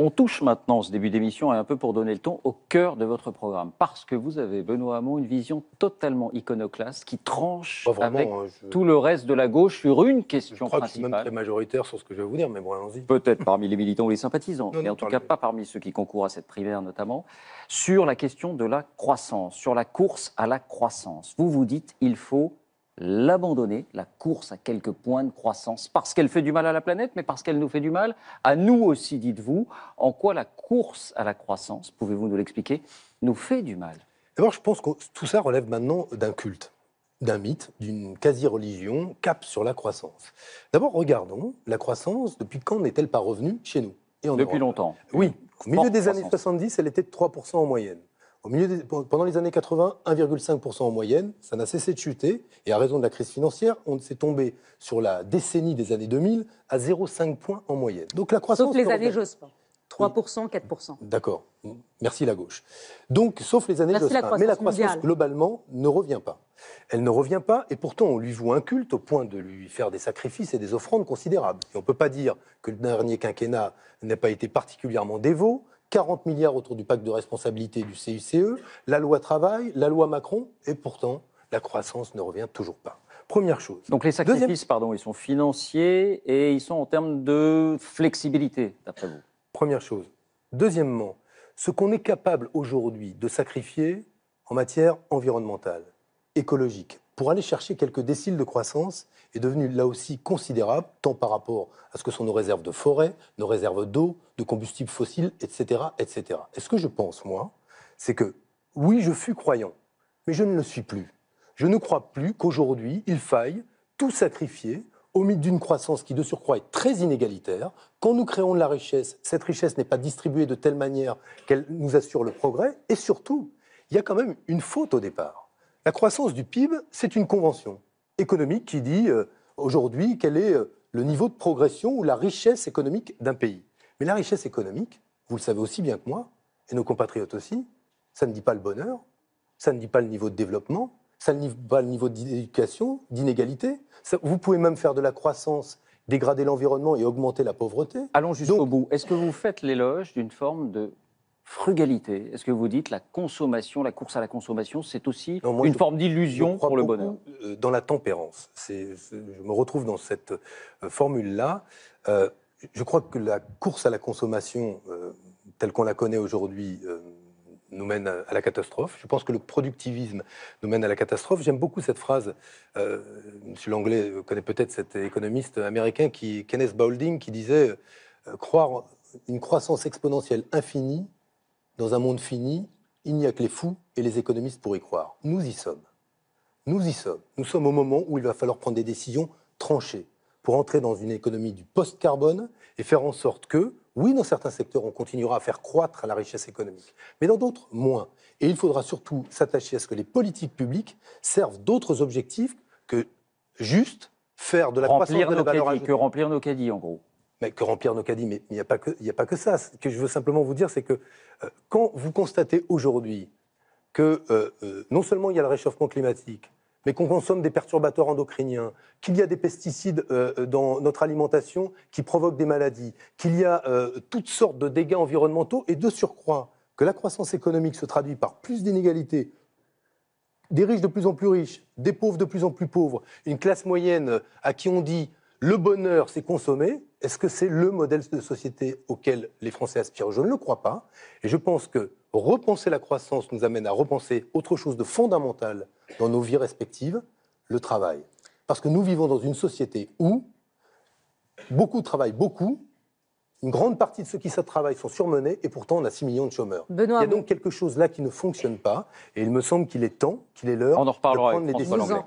On touche maintenant ce début d'émission un peu pour donner le ton au cœur de votre programme, parce que vous avez, Benoît Hamon, une vision totalement iconoclaste qui tranche vraiment, avec hein, tout le reste de la gauche sur une question je même majoritaire sur ce que je vais vous dire, mais bon, allons-y. Peut-être parmi les militants ou les sympathisants, mais en tout cas pas parmi ceux qui concourent à cette primaire notamment, sur la question de la croissance, sur la course à la croissance. Vous vous dites, il faut l'abandonner, la course à quelques points de croissance, parce qu'elle fait du mal à la planète, mais parce qu'elle nous fait du mal à nous aussi, dites-vous. En quoi la course à la croissance, pouvez-vous nous l'expliquer, nous fait du mal D'abord, je pense que tout ça relève maintenant d'un culte, d'un mythe, d'une quasi-religion, cap sur la croissance. D'abord, regardons, la croissance, depuis quand n'est-elle pas revenue chez nous et Depuis longtemps. Oui, au milieu des années 70, elle était de 3% en moyenne pendant les années 80, 1,5% en moyenne, ça n'a cessé de chuter. Et à raison de la crise financière, on s'est tombé sur la décennie des années 2000 à 0,5 points en moyenne. Donc la croissance. Sauf les années Jospin. 3%, 4%. D'accord. Merci la gauche. Donc, sauf les années Jospin. Mais la croissance globalement ne revient pas. Elle ne revient pas et pourtant on lui voue un culte au point de lui faire des sacrifices et des offrandes considérables. Et on ne peut pas dire que le dernier quinquennat n'a pas été particulièrement dévot. 40 milliards autour du pacte de responsabilité du CICE, la loi travail, la loi Macron, et pourtant, la croissance ne revient toujours pas. Première chose. Donc les sacrifices, pardon, ils sont financiers et ils sont en termes de flexibilité, d'après vous Première chose. Deuxièmement, ce qu'on est capable aujourd'hui de sacrifier en matière environnementale, écologique, pour aller chercher quelques déciles de croissance est devenu là aussi considérable, tant par rapport à ce que sont nos réserves de forêt, nos réserves d'eau, de combustibles fossiles, etc., etc. Et ce que je pense, moi, c'est que oui, je fus croyant, mais je ne le suis plus. Je ne crois plus qu'aujourd'hui, il faille tout sacrifier au mythe d'une croissance qui, de surcroît, est très inégalitaire. Quand nous créons de la richesse, cette richesse n'est pas distribuée de telle manière qu'elle nous assure le progrès. Et surtout, il y a quand même une faute au départ la croissance du PIB, c'est une convention économique qui dit euh, aujourd'hui quel est euh, le niveau de progression ou la richesse économique d'un pays. Mais la richesse économique, vous le savez aussi bien que moi, et nos compatriotes aussi, ça ne dit pas le bonheur, ça ne dit pas le niveau de développement, ça ne dit pas le niveau d'éducation, d'inégalité. Vous pouvez même faire de la croissance, dégrader l'environnement et augmenter la pauvreté. Allons jusqu'au bout. Est-ce que vous faites l'éloge d'une forme de frugalité Est-ce que vous dites la consommation, la course à la consommation, c'est aussi une forme d'illusion pour le bonheur euh, Dans la tempérance. je me retrouve dans cette euh, formule-là. Euh, je crois que la course à la consommation, telle qu'on la connaît aujourd'hui, nous mène à, la catastrophe. Je pense que le productivisme nous mène à la catastrophe. J'aime beaucoup cette phrase. M. Langlais connaît peut-être cet économiste américain, qui, Kenneth Boulding, qui disait croire une croissance exponentielle infinie dans un monde fini, il n'y a que les fous et les économistes pour y croire. Nous y sommes. Nous y sommes. Nous sommes au moment où il va falloir prendre des décisions tranchées pour entrer dans une économie du post-carbone et faire en sorte que, oui, dans certains secteurs, on continuera à faire croître la richesse économique, mais dans d'autres, moins. Et il faudra surtout s'attacher à ce que les politiques publiques servent d'autres objectifs que juste faire de la croissance de Que remplir nos caddies, en gros que remplir nos Mais il n'y a, pas que, ça. Ce que je veux simplement vous dire, c'est que euh, quand vous constatez aujourd'hui que euh, euh, non seulement il y a le réchauffement climatique, mais qu'on consomme des perturbateurs endocriniens, qu'il y a des pesticides dans notre alimentation qui provoquent des maladies, qu'il y a toutes sortes de dégâts environnementaux et de surcroît que la croissance économique se traduit par plus d'inégalités, des riches de plus en plus riches, des pauvres de plus en plus pauvres, une classe moyenne à qui on dit le bonheur, c'est consommer. Est-ce que c'est le modèle de société auquel les Français aspirent Je ne le crois pas. Et je pense que repenser la croissance nous amène à repenser autre chose de fondamental dans nos vies respectives, le travail. Parce que nous vivons dans une société où beaucoup travaillent beaucoup, une grande partie de ceux qui travaillent sont surmenés et pourtant on a 6 millions de chômeurs. il y a donc quelque chose là qui ne fonctionne pas et il me semble qu'il est temps, qu'il est l'heure de prendre les décisions.